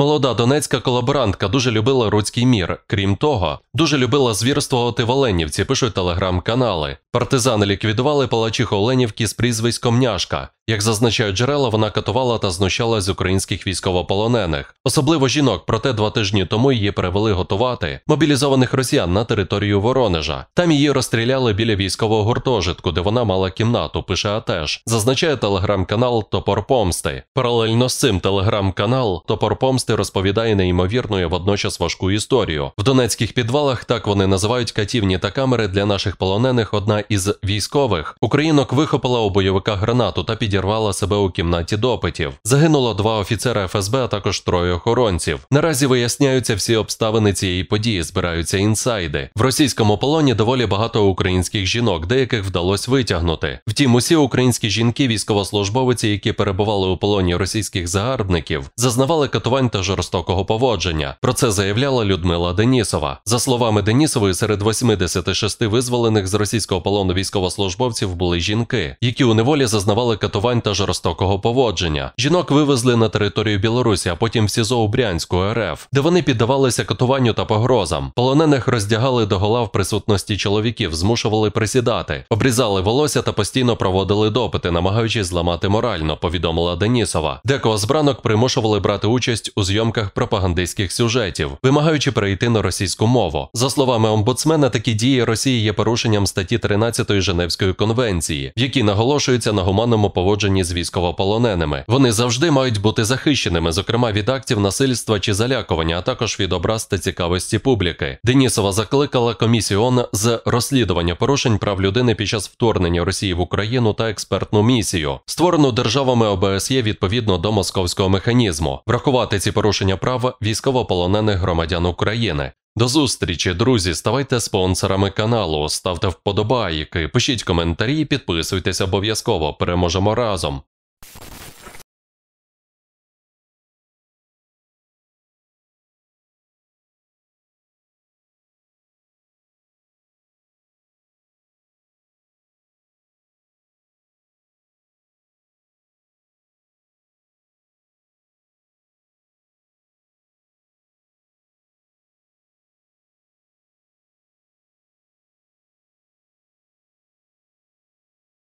Молода донецька колаборантка дуже любила руцький мір. Крім того, дуже любила звірствувати в Оленівці, пишуть телеграм-канали. Партизани ліквідували палачиху Оленівки з прізвиськом няшка. Як зазначають джерела, вона катувала та знущала з українських військовополонених, особливо жінок. Проте два тижні тому її привели готувати мобілізованих росіян на територію Воронежа. Там її розстріляли біля військового гуртожитку, де вона мала кімнату. Пише Атеш. Зазначає телеграм-канал Топор Помсти. Паралельно з цим телеграм-канал Топор Помсти Тексти розповідає неймовірну і водночас важку історію. В донецьких підвалах так вони називають катівні та камери для наших полонених. Одна із військових українок вихопила у бойовика гранату та підірвала себе у кімнаті допитів. Загинуло два офіцера ФСБ, а також троє охоронців. Наразі виясняються всі обставини цієї події, збираються інсайди. В російському полоні доволі багато українських жінок, деяких вдалося витягнути. Втім, усі українські жінки, військовослужбовиці, які перебували у полоні російських загарбників, зазнавали катувань та жорстокого поводження. Про це заявляла Людмила Денісова. За словами Денісової, серед 86 визволених з російського полону військовослужбовців були жінки, які у неволі зазнавали катувань та жорстокого поводження. Жінок вивезли на територію Білорусі, а потім в СІЗО у Брянську РФ, де вони піддавалися катуванню та погрозам. Полонених роздягали до гола в присутності чоловіків, змушували присідати, обрізали волосся та постійно проводили допити, намагаючись зламати морально. Повідомила Денісова. Декого з бранок примушували брати участь у у зйомках пропагандистських сюжетів, вимагаючи перейти на російську мову. За словами омбудсмена, такі дії Росії є порушенням статті 13 Женевської конвенції, в якій наголошується на гуманному поводженні з військовополоненими. Вони завжди мають бути захищеними, зокрема від актів насильства чи залякування, а також від образ та цікавості публіки. Денісова закликала комісію ООН з розслідування порушень прав людини під час вторгнення Росії в Україну та експертну місію, створену державами ОБСЄ відповідно до московського механізму, врахувати ці фіксації порушення права військовополонених громадян України. До зустрічі, друзі. Ставайте спонсорами каналу, ставте вподобайки, пишіть коментарі, підписуйтесь обов'язково. Переможемо разом.